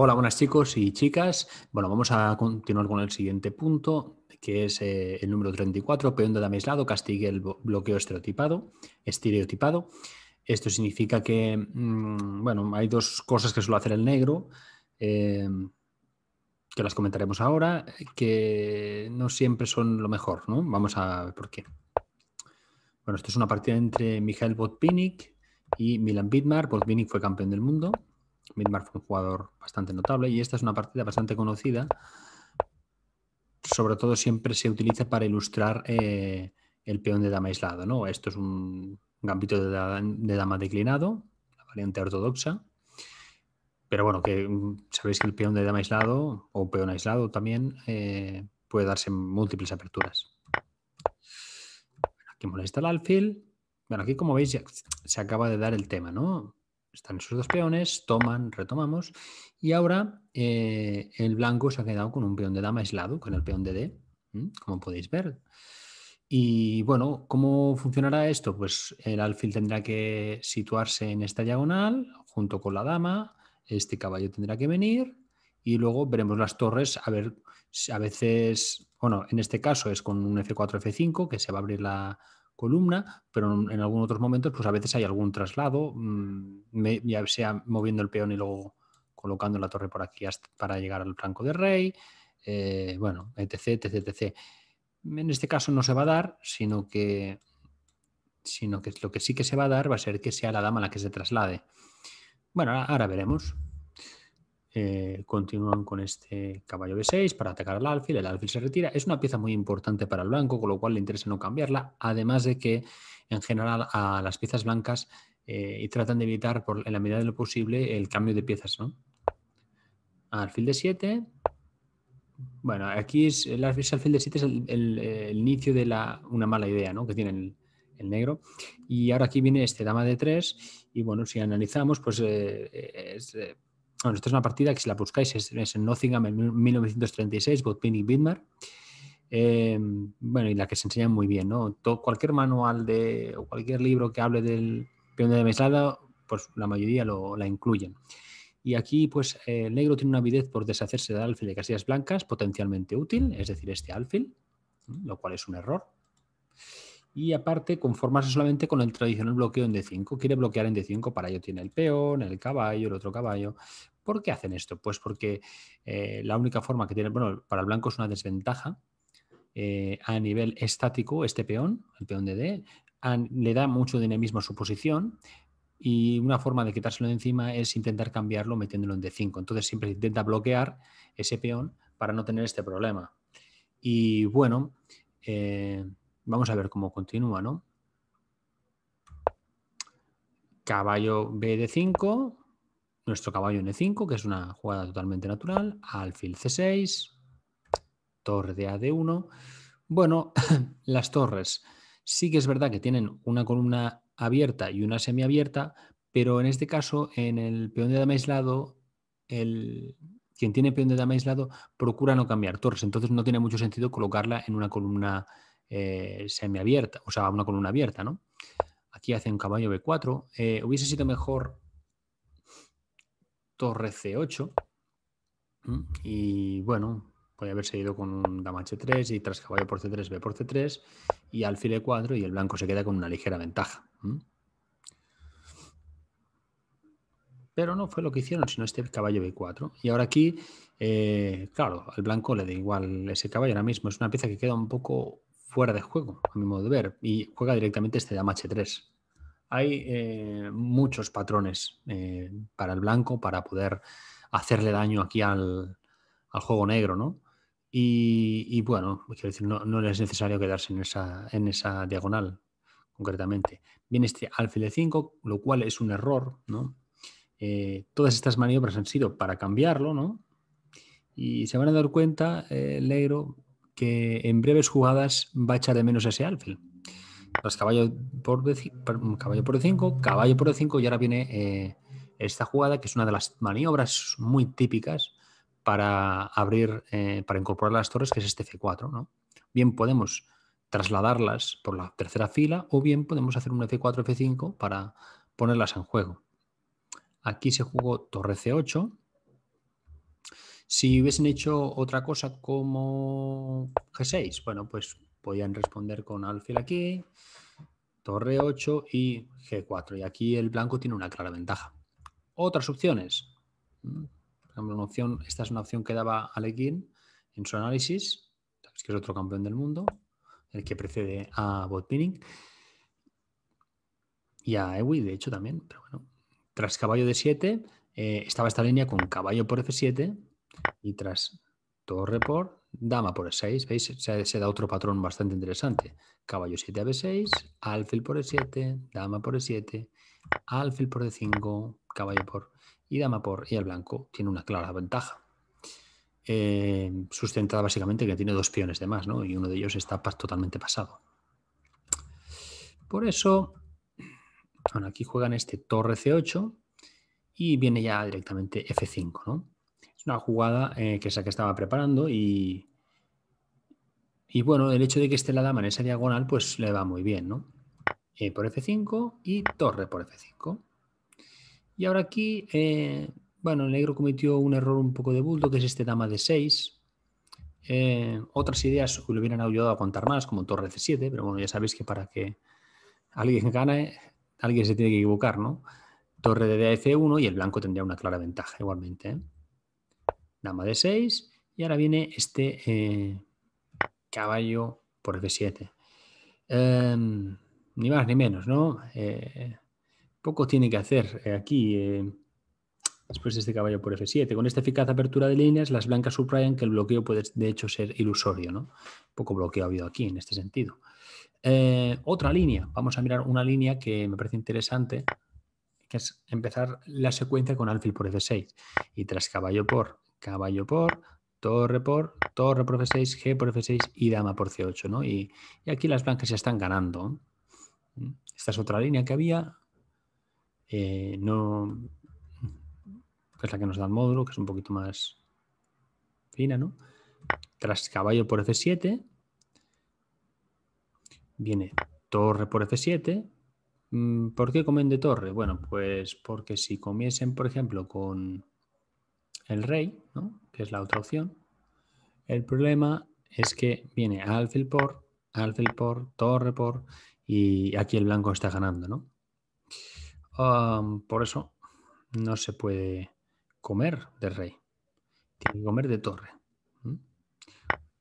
Hola, buenas chicos y chicas. Bueno, vamos a continuar con el siguiente punto, que es eh, el número 34, peón de aislado, castigue el bloqueo estereotipado. estereotipado. Esto significa que, mm, bueno, hay dos cosas que suele hacer el negro, eh, que las comentaremos ahora, que no siempre son lo mejor, ¿no? Vamos a ver por qué. Bueno, esto es una partida entre Mijael Botvinnik y Milan Bitmar. Botvinnik fue campeón del mundo Midmar fue un jugador bastante notable y esta es una partida bastante conocida. Sobre todo siempre se utiliza para ilustrar eh, el peón de dama aislado. ¿no? Esto es un gambito de, dama declinado, la variante ortodoxa. Pero bueno, que mm, sabéis que el peón de dama aislado o peón aislado también eh, puede darse múltiples aperturas. Aquí molesta el alfil. Bueno, aquí como veis se acaba de dar el tema, ¿no? están esos dos peones, toman, retomamos, y ahora eh, el blanco se ha quedado con un peón de dama aislado, con el peón de D, como podéis ver. Y bueno, ¿cómo funcionará esto? Pues el alfil tendrá que situarse en esta diagonal junto con la dama, este caballo tendrá que venir y luego veremos las torres, a ver, a veces, bueno, en este caso es con un F4, F5, que se va a abrir la, columna, pero en algunos otros momentos, pues a veces hay algún traslado, mm, ya sea moviendo el peón y luego colocando la torre por aquí para llegar al blanco de rey, eh, bueno, etc, etc, etc. En este caso no se va a dar, sino que, sino que lo que sí que se va a dar va a ser que sea la dama la que se traslade. Bueno, ahora veremos. Eh, continúan con este caballo B6 para atacar al alfil, el alfil se retira. Es una pieza muy importante para el blanco, con lo cual le interesa no cambiarla, además de que en general a las piezas blancas eh, y tratan de evitar por, en la medida de lo posible el cambio de piezas. ¿no? Alfil de 7. Bueno, aquí es, el alfil de 7 es el, inicio de la, una mala idea ¿no? que tiene el, negro. Y ahora aquí viene este dama de 3 y bueno, si analizamos, pues eh, es, bueno, esta es una partida que si la buscáis es, en Nottingham en 1936, Botvin y Bidmar. Em, bueno, y la que se enseña muy bien, ¿no? cualquier manual de, o cualquier libro que hable del peón de Meslada, pues la mayoría la incluyen. Y aquí, pues, eh, el negro tiene una avidez por deshacerse del alfil de casillas blancas potencialmente útil, es decir, este alfil, lo cual es un error y aparte conformarse solamente con el tradicional bloqueo en D5. Quiere bloquear en D5, para ello tiene el peón, el caballo, el otro caballo. ¿Por qué hacen esto? Pues porque eh, la única forma que tiene, bueno, para el blanco es una desventaja eh, a nivel estático este peón, el peón de D, le da mucho dinamismo a su posición, y una forma de quitárselo de encima es intentar cambiarlo metiéndolo en D5. Entonces siempre intenta bloquear ese peón para no tener este problema. Y bueno, eh, Vamos a ver cómo continúa, ¿no? Caballo B de 5, nuestro caballo n 5 que es una jugada totalmente natural, alfil C6, torre de AD1. Bueno, las torres sí que es verdad que tienen una columna abierta y una semiabierta, pero en este caso, en el peón de dama aislado, el, quien tiene peón de dama aislado procura no cambiar torres, entonces no tiene mucho sentido colocarla en una columna eh, semiabierta, o sea, una columna abierta, ¿no? Aquí hace un caballo B4. Eh, hubiese sido mejor torre C8. Y bueno, podría haber seguido con un dama H3 y tras caballo por C3, B por C3 y alfil E4 y el blanco se queda con una ligera ventaja. Pero no fue lo que hicieron, sino este caballo B4. Y ahora aquí, eh, claro, al blanco le da igual ese caballo. Ahora mismo es una pieza que queda un poco fuera de juego, a mi modo de ver, y juega directamente este dama H3. Hay eh, muchos patrones eh, para el blanco para poder hacerle daño aquí al, juego negro, ¿no? Y, bueno, quiero decir, no, es necesario quedarse en esa, diagonal, concretamente. Viene este alfil de 5, lo cual es un error, ¿no? Eh, todas estas maniobras han sido para cambiarlo, ¿no? Y se van a dar cuenta, el negro, que en breves jugadas va a echar de menos ese alfil. Los pues caballo por, caballo 5 caballo por D5 y ahora viene eh, esta jugada que es una de las maniobras muy típicas para abrir, eh, para incorporar las torres, que es este F4. Bien podemos trasladarlas por la tercera fila o bien podemos hacer un F4, F5 para ponerlas en juego. Aquí se jugó torre C8 si hubiesen hecho otra cosa como G6, bueno, pues podían responder con alfil aquí, torre 8 y G4. Y aquí el blanco tiene una clara ventaja. Otras opciones. Mm, por ejemplo, una opción, esta es una opción que daba Alekin en su análisis. que es otro campeón del mundo, el que precede a Botpinning. Y a Ewi, de hecho, también. Pero bueno, tras caballo de 7 eh, estaba esta línea con caballo por F7 y tras torre por, dama por E6, ¿veis? Se, da otro patrón bastante interesante. Caballo 7 a B6, alfil por E7, dama por E7, alfil por e 5 caballo por y dama por, y el blanco tiene una clara ventaja. Eh, sustentada básicamente que tiene dos peones de más, ¿no? Y uno de ellos está totalmente pasado. Por eso, bueno, aquí juegan este torre C8 y viene ya directamente F5, ¿no? una jugada eh, que es la que estaba preparando y, y bueno, el hecho de que esté la dama en esa diagonal pues le va muy bien, ¿no? Eh, por F5 y torre por F5. Y ahora aquí, eh, bueno, el negro cometió un error un poco de bulto que es este dama de 6. otras ideas le hubieran ayudado a contar más, como torre C7, pero bueno, ya sabéis que para que alguien gane, alguien se tiene que equivocar, ¿no? Torre de df 1 y el blanco tendría una clara ventaja igualmente. ¿eh? de 6 y ahora viene este eh, caballo por F7. Em, ni más ni menos, ¿no? Eh, poco tiene que hacer aquí eh, después de este caballo por F7. Con esta eficaz apertura de líneas, las blancas subrayan que el bloqueo puede de hecho ser ilusorio, ¿no? Poco bloqueo ha habido aquí en este sentido. otra línea, vamos a mirar una línea que me parece interesante, que es empezar la secuencia con alfil por F6 y tras caballo por caballo por, torre por, torre por F6, G por F6 y dama por C8, ¿no? Y, aquí las blancas ya están ganando. Esta es otra línea que había. Eh, no, que es la que nos da el módulo, que es un poquito más fina, ¿no? Tras caballo por F7, viene torre por F7. ¿Por qué comen de torre? Bueno, pues porque si comiesen, por ejemplo, con el rey, ¿no? que es la otra opción. El problema es que viene alfil por, alfil por, torre por, y aquí el blanco está ganando, ¿no? por eso no se puede comer de rey, tiene que comer de torre.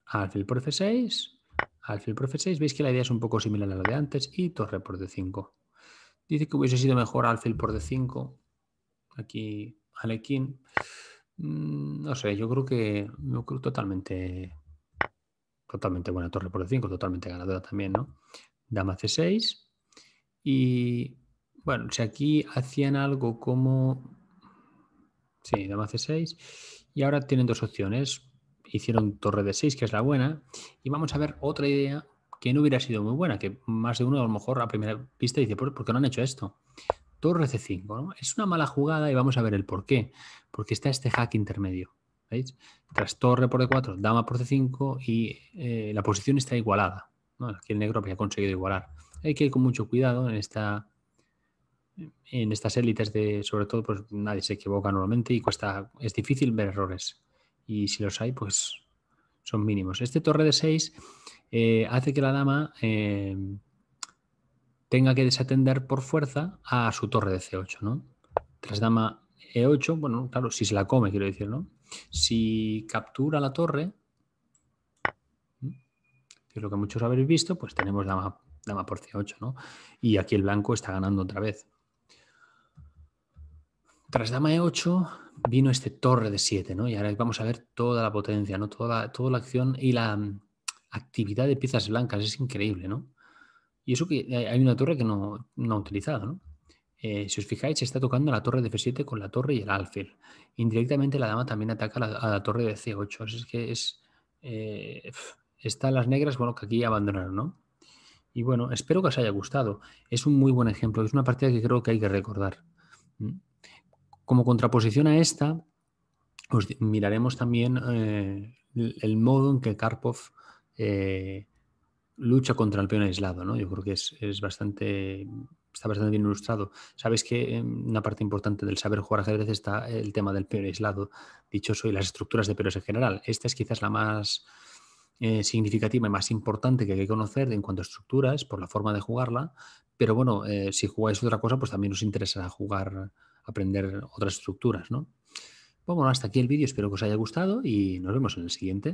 Alfil por F6, alfil por F6, veis que la idea es un poco similar a la de antes, y torre por D5. Dice que hubiese sido mejor alfil por D5, aquí Alekin. Mm, no sé, yo creo que yo creo totalmente totalmente buena torre por D5, totalmente ganadora también, ¿no? Dama C6 y bueno, si aquí hacían algo como sí, dama C6 y ahora tienen dos opciones, hicieron torre de 6 que es la buena y vamos a ver otra idea que no hubiera sido muy buena, que más de uno a lo mejor a primera vista dice, ¿por, qué no han hecho esto? Torre C5, ¿no? Es una mala jugada y vamos a ver el por qué. Porque está este hack intermedio. ¿Veis? Tras torre por D4, dama por C5 y eh, la posición está igualada. Aquí el negro pues, había conseguido igualar. Hay que ir con mucho cuidado en esta en estas élites de, sobre todo, pues nadie se equivoca normalmente y cuesta, es difícil ver errores. Y si los hay, pues son mínimos. Este torre de 6 eh, hace que la dama eh, tenga que desatender por fuerza a su torre de C8, ¿no? Tras dama E8, bueno, claro, si se la come, quiero decir, ¿no? Si captura la torre, que es lo que muchos habéis visto, pues tenemos dama, dama por C8, ¿no? Y aquí el blanco está ganando otra vez. Tras dama E8 vino este torre de 7, ¿no? Y ahora vamos a ver toda la potencia, ¿no? Toda toda la acción y la mm, actividad de piezas blancas, es increíble, ¿no? Y eso que eh, hay una torre que no, ha utilizado, ¿no? Eh, si os fijáis, se está tocando la torre de F7 con la torre y el alfil. Indirectamente la dama también ataca a la torre de C8. Así es que es... Eh, están las negras, bueno, que aquí abandonaron, ¿no? Y bueno, espero que os haya gustado. Es un muy buen ejemplo. Es una partida que creo que hay que recordar. Como contraposición a esta, os miraremos también el modo en que Karpov lucha contra el peón aislado, ¿no? Yo creo que es, bastante, está bastante bien ilustrado. Sabes que em, una parte importante del saber jugar ajedrez está el tema del peón aislado, dichoso, y las estructuras de peones en general. Esta es quizás la más eh, significativa y más importante que hay que conocer en cuanto a estructuras, por la forma de jugarla, pero bueno, eh, si jugáis otra cosa, pues también os interesa jugar, aprender otras estructuras, ¿no? Pues bueno, hasta aquí el vídeo, espero que os haya gustado y nos vemos en el siguiente.